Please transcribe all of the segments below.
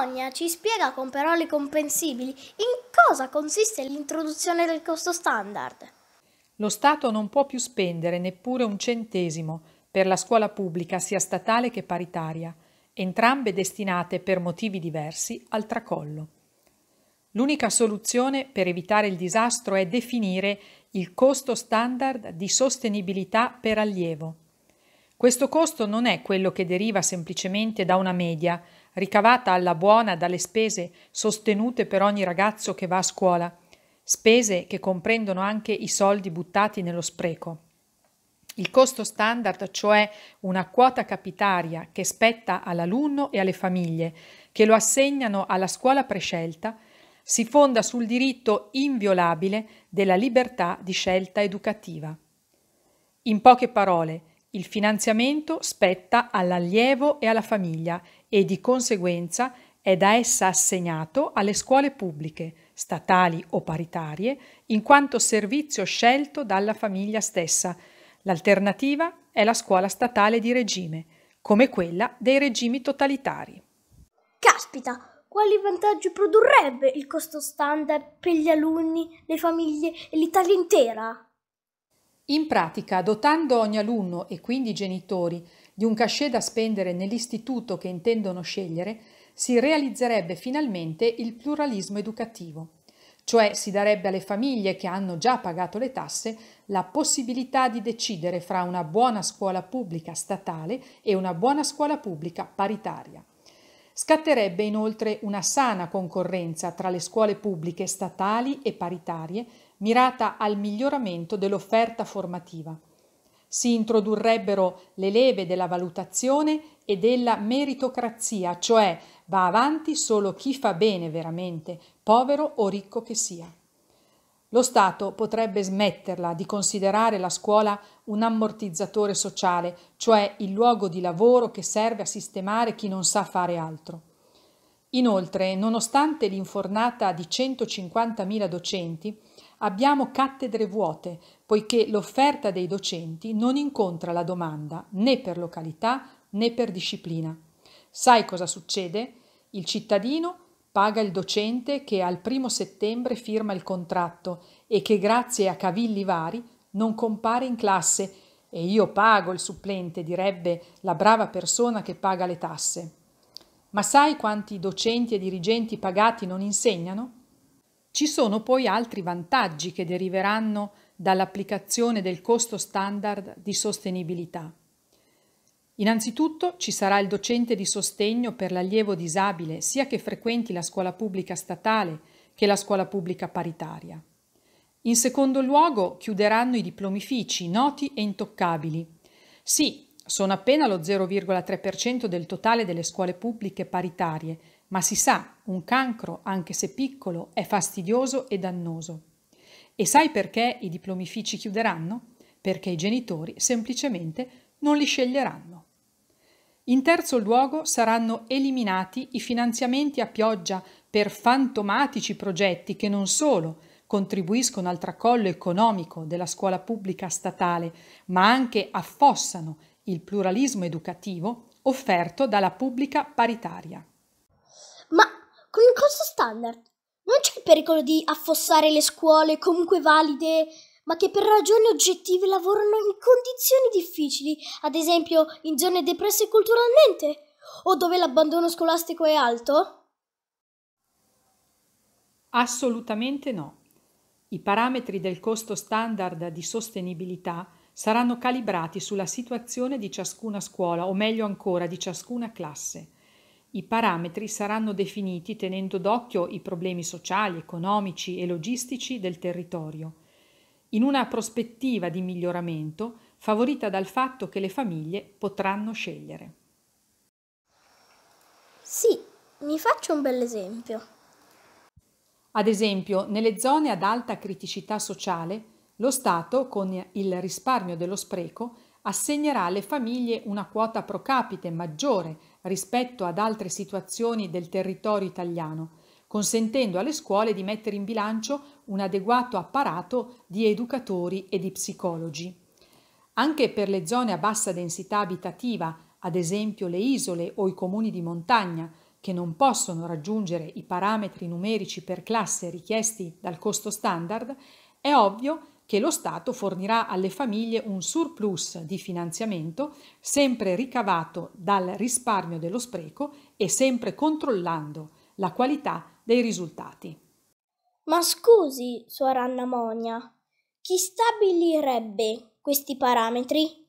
Sonia ci spiega con parole comprensibili in cosa consiste l'introduzione del costo standard. Lo Stato non può più spendere neppure un centesimo per la scuola pubblica, sia statale che paritaria, entrambe destinate per motivi diversi al tracollo. L'unica soluzione per evitare il disastro è definire il costo standard di sostenibilità per allievo. Questo costo non è quello che deriva semplicemente da una media, ricavata alla buona dalle spese sostenute per ogni ragazzo che va a scuola, spese che comprendono anche i soldi buttati nello spreco. Il costo standard, cioè una quota capitaria che spetta all'alunno e alle famiglie, che lo assegnano alla scuola prescelta, si fonda sul diritto inviolabile della libertà di scelta educativa. In poche parole, il finanziamento spetta all'allievo e alla famiglia e di conseguenza è da essa assegnato alle scuole pubbliche, statali o paritarie, in quanto servizio scelto dalla famiglia stessa. L'alternativa è la scuola statale di regime, come quella dei regimi totalitari. Caspita, quali vantaggi produrrebbe il costo standard per gli alunni, le famiglie e l'Italia intera? In pratica, dotando ogni alunno e quindi i genitori di un cachet da spendere nell'istituto che intendono scegliere, si realizzerebbe finalmente il pluralismo educativo, cioè si darebbe alle famiglie che hanno già pagato le tasse la possibilità di decidere fra una buona scuola pubblica statale e una buona scuola pubblica paritaria. Scatterebbe inoltre una sana concorrenza tra le scuole pubbliche statali e paritarie mirata al miglioramento dell'offerta formativa. Si introdurrebbero le leve della valutazione e della meritocrazia, cioè va avanti solo chi fa bene veramente, povero o ricco che sia. Lo Stato potrebbe smetterla di considerare la scuola un ammortizzatore sociale, cioè il luogo di lavoro che serve a sistemare chi non sa fare altro. Inoltre, nonostante l'infornata di 150.000 docenti, abbiamo cattedre vuote, poiché l'offerta dei docenti non incontra la domanda né per località né per disciplina. Sai cosa succede? Il cittadino paga il docente che al primo settembre firma il contratto e che grazie a cavilli vari non compare in classe e io pago il supplente, direbbe la brava persona che paga le tasse. Ma sai quanti docenti e dirigenti pagati non insegnano? Ci sono poi altri vantaggi che deriveranno dall'applicazione del costo standard di sostenibilità. Innanzitutto ci sarà il docente di sostegno per l'allievo disabile sia che frequenti la scuola pubblica statale che la scuola pubblica paritaria. In secondo luogo chiuderanno i diplomifici noti e intoccabili. Sì, sono appena lo 0,3% del totale delle scuole pubbliche paritarie, ma si sa un cancro, anche se piccolo, è fastidioso e dannoso. E sai perché i diplomifici chiuderanno? Perché i genitori semplicemente non li sceglieranno. In terzo luogo saranno eliminati i finanziamenti a pioggia per fantomatici progetti che non solo contribuiscono al tracollo economico della scuola pubblica statale, ma anche affossano il pluralismo educativo offerto dalla pubblica paritaria. Ma con il costo standard. Non c'è il pericolo di affossare le scuole comunque valide, ma che per ragioni oggettive lavorano in condizioni difficili, ad esempio in zone depresse culturalmente o dove l'abbandono scolastico è alto? Assolutamente no. I parametri del costo standard di sostenibilità saranno calibrati sulla situazione di ciascuna scuola, o meglio ancora di ciascuna classe. I parametri saranno definiti tenendo d'occhio i problemi sociali, economici e logistici del territorio, in una prospettiva di miglioramento favorita dal fatto che le famiglie potranno scegliere. Sì, mi faccio un bell'esempio. Ad esempio, nelle zone ad alta criticità sociale, lo Stato, con il risparmio dello spreco, assegnerà alle famiglie una quota pro capite maggiore rispetto ad altre situazioni del territorio italiano, consentendo alle scuole di mettere in bilancio un adeguato apparato di educatori e di psicologi. Anche per le zone a bassa densità abitativa, ad esempio le isole o i comuni di montagna, che non possono raggiungere i parametri numerici per classe richiesti dal costo standard, è ovvio che che lo Stato fornirà alle famiglie un surplus di finanziamento sempre ricavato dal risparmio dello spreco e sempre controllando la qualità dei risultati. Ma scusi, suor Anna Monia, chi stabilirebbe questi parametri?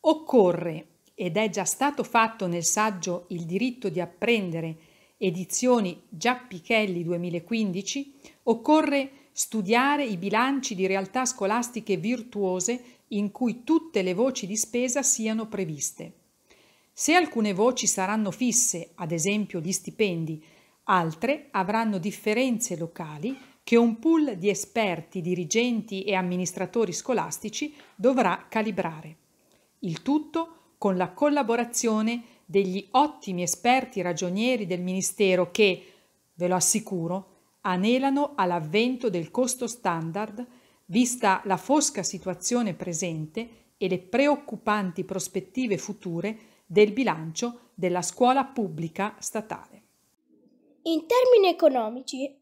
Occorre, ed è già stato fatto nel saggio Il diritto di apprendere, edizioni Giappichelli 2015, occorre studiare i bilanci di realtà scolastiche virtuose in cui tutte le voci di spesa siano previste. Se alcune voci saranno fisse, ad esempio gli stipendi, altre avranno differenze locali che un pool di esperti, dirigenti e amministratori scolastici dovrà calibrare. Il tutto con la collaborazione degli ottimi esperti ragionieri del Ministero che, ve lo assicuro, anelano all'avvento del costo standard, vista la fosca situazione presente e le preoccupanti prospettive future del bilancio della scuola pubblica statale. In termini economici,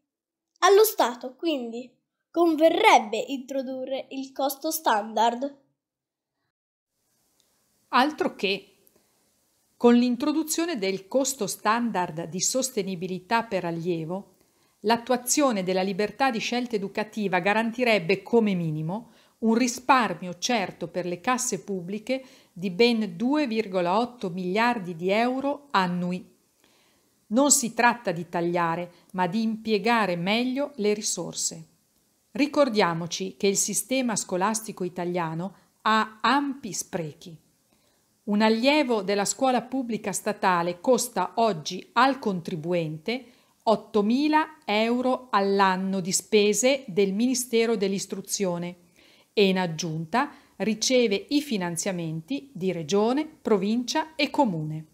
allo Stato quindi converrebbe introdurre il costo standard. Altro che con l'introduzione del costo standard di sostenibilità per allievo, l'attuazione della libertà di scelta educativa garantirebbe come minimo un risparmio certo per le casse pubbliche di ben 2,8 miliardi di euro annui. Non si tratta di tagliare, ma di impiegare meglio le risorse. Ricordiamoci che il sistema scolastico italiano ha ampi sprechi. Un allievo della scuola pubblica statale costa oggi al contribuente 8.000 euro all'anno di spese del Ministero dell'Istruzione e in aggiunta riceve i finanziamenti di Regione, Provincia e Comune.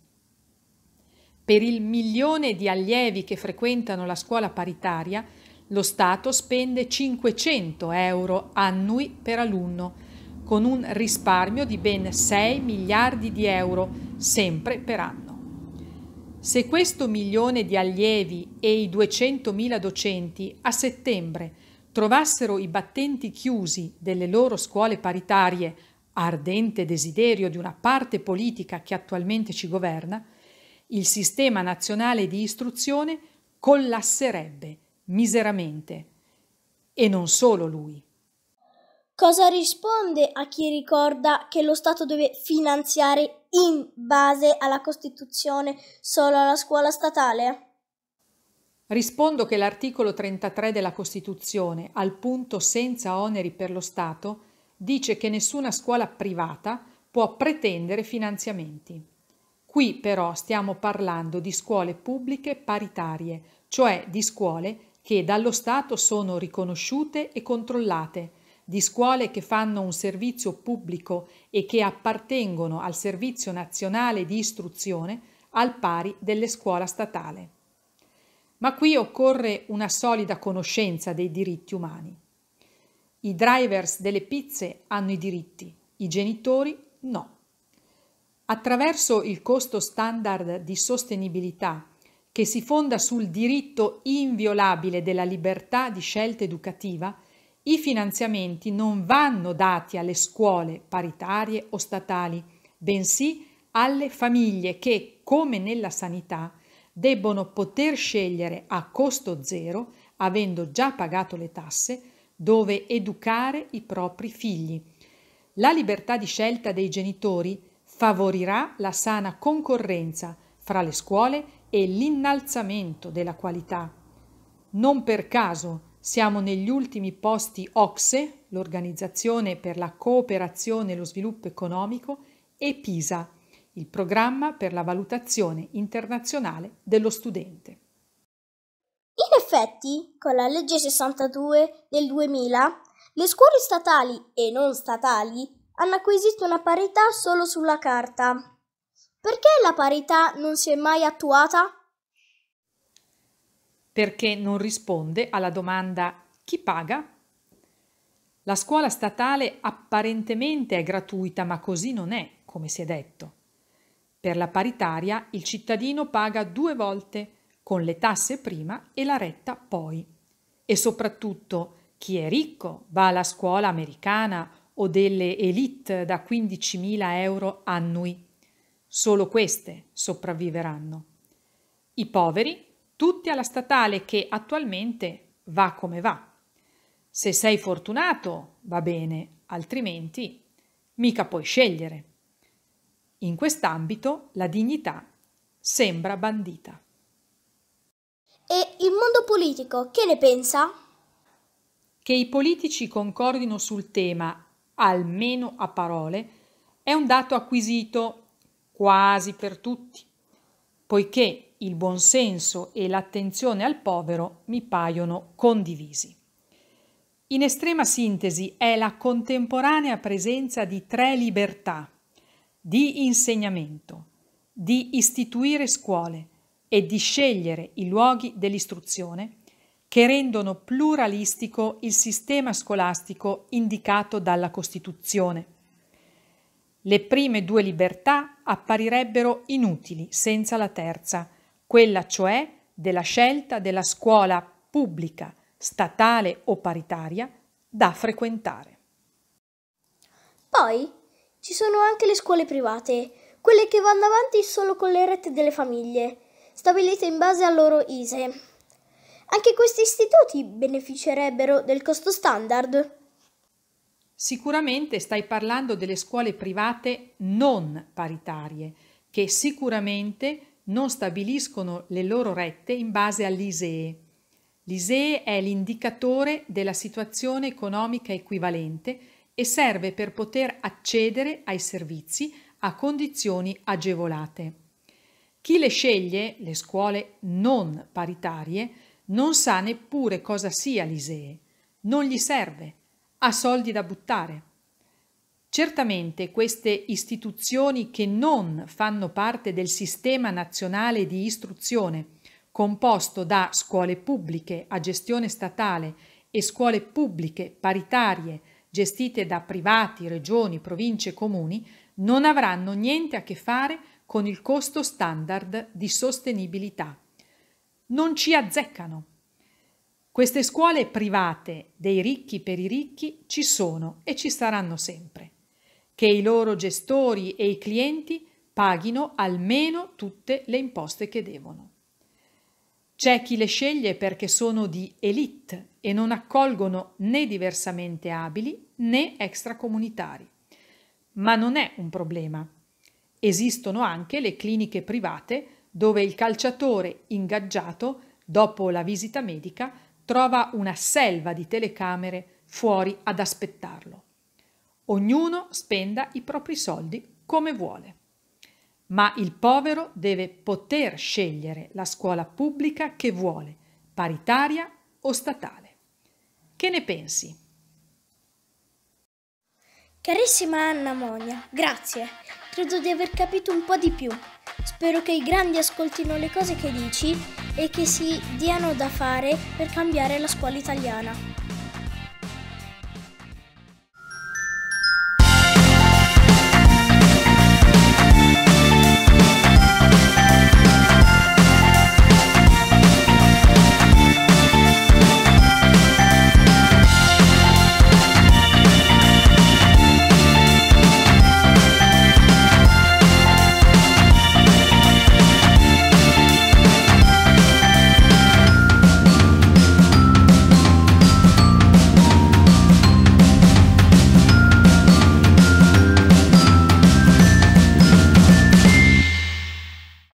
Per il milione di allievi che frequentano la scuola paritaria, lo Stato spende 500 euro annui per alunno, con un risparmio di ben 6 miliardi di euro, sempre per anno. Se questo milione di allievi e i 200.000 docenti a settembre trovassero i battenti chiusi delle loro scuole paritarie, ardente desiderio di una parte politica che attualmente ci governa, il sistema nazionale di istruzione collasserebbe miseramente. E non solo lui. Cosa risponde a chi ricorda che lo Stato deve finanziare in base alla Costituzione solo alla scuola statale? Rispondo che l'articolo 33 della Costituzione, al punto senza oneri per lo Stato, dice che nessuna scuola privata può pretendere finanziamenti. Qui però stiamo parlando di scuole pubbliche paritarie, cioè di scuole che dallo Stato sono riconosciute e controllate, di scuole che fanno un servizio pubblico e che appartengono al Servizio Nazionale di Istruzione al pari delle scuole statale. Ma qui occorre una solida conoscenza dei diritti umani. I drivers delle pizze hanno i diritti, i genitori no. Attraverso il costo standard di sostenibilità che si fonda sul diritto inviolabile della libertà di scelta educativa, i finanziamenti non vanno dati alle scuole paritarie o statali, bensì alle famiglie che, come nella sanità, debbono poter scegliere a costo zero, avendo già pagato le tasse, dove educare i propri figli. La libertà di scelta dei genitori favorirà la sana concorrenza fra le scuole e l'innalzamento della qualità. Non per caso, siamo negli ultimi posti OXE, l'Organizzazione per la cooperazione e lo sviluppo economico, e PISA, il programma per la valutazione internazionale dello studente. In effetti, con la legge 62 del 2000, le scuole statali e non statali hanno acquisito una parità solo sulla carta. Perché la parità non si è mai attuata? perché non risponde alla domanda chi paga? La scuola statale apparentemente è gratuita, ma così non è, come si è detto. Per la paritaria il cittadino paga due volte, con le tasse prima e la retta poi. E soprattutto chi è ricco va alla scuola americana o delle elite da 15.000 euro annui. Solo queste sopravviveranno. I poveri tutti alla statale che attualmente va come va. Se sei fortunato va bene, altrimenti mica puoi scegliere. In quest'ambito la dignità sembra bandita. E il mondo politico che ne pensa? Che i politici concordino sul tema, almeno a parole, è un dato acquisito quasi per tutti, poiché il buonsenso e l'attenzione al povero mi paiono condivisi. In estrema sintesi è la contemporanea presenza di tre libertà, di insegnamento, di istituire scuole e di scegliere i luoghi dell'istruzione, che rendono pluralistico il sistema scolastico indicato dalla Costituzione. Le prime due libertà apparirebbero inutili senza la terza, quella cioè della scelta della scuola pubblica, statale o paritaria da frequentare. Poi ci sono anche le scuole private, quelle che vanno avanti solo con le rette delle famiglie, stabilite in base al loro ISE. Anche questi istituti beneficerebbero del costo standard. Sicuramente stai parlando delle scuole private non paritarie, che sicuramente non stabiliscono le loro rette in base all'ISEE. L'ISEE è l'indicatore della situazione economica equivalente e serve per poter accedere ai servizi a condizioni agevolate. Chi le sceglie, le scuole non paritarie, non sa neppure cosa sia l'ISEE, non gli serve, ha soldi da buttare. Certamente queste istituzioni che non fanno parte del sistema nazionale di istruzione, composto da scuole pubbliche a gestione statale e scuole pubbliche paritarie gestite da privati, regioni, province e comuni, non avranno niente a che fare con il costo standard di sostenibilità. Non ci azzeccano. Queste scuole private dei ricchi per i ricchi ci sono e ci saranno sempre che i loro gestori e i clienti paghino almeno tutte le imposte che devono. C'è chi le sceglie perché sono di elite e non accolgono né diversamente abili né extracomunitari. Ma non è un problema. Esistono anche le cliniche private dove il calciatore ingaggiato, dopo la visita medica, trova una selva di telecamere fuori ad aspettarlo. Ognuno spenda i propri soldi come vuole. Ma il povero deve poter scegliere la scuola pubblica che vuole, paritaria o statale. Che ne pensi? Carissima Anna Monia, grazie. Credo di aver capito un po' di più. Spero che i grandi ascoltino le cose che dici e che si diano da fare per cambiare la scuola italiana.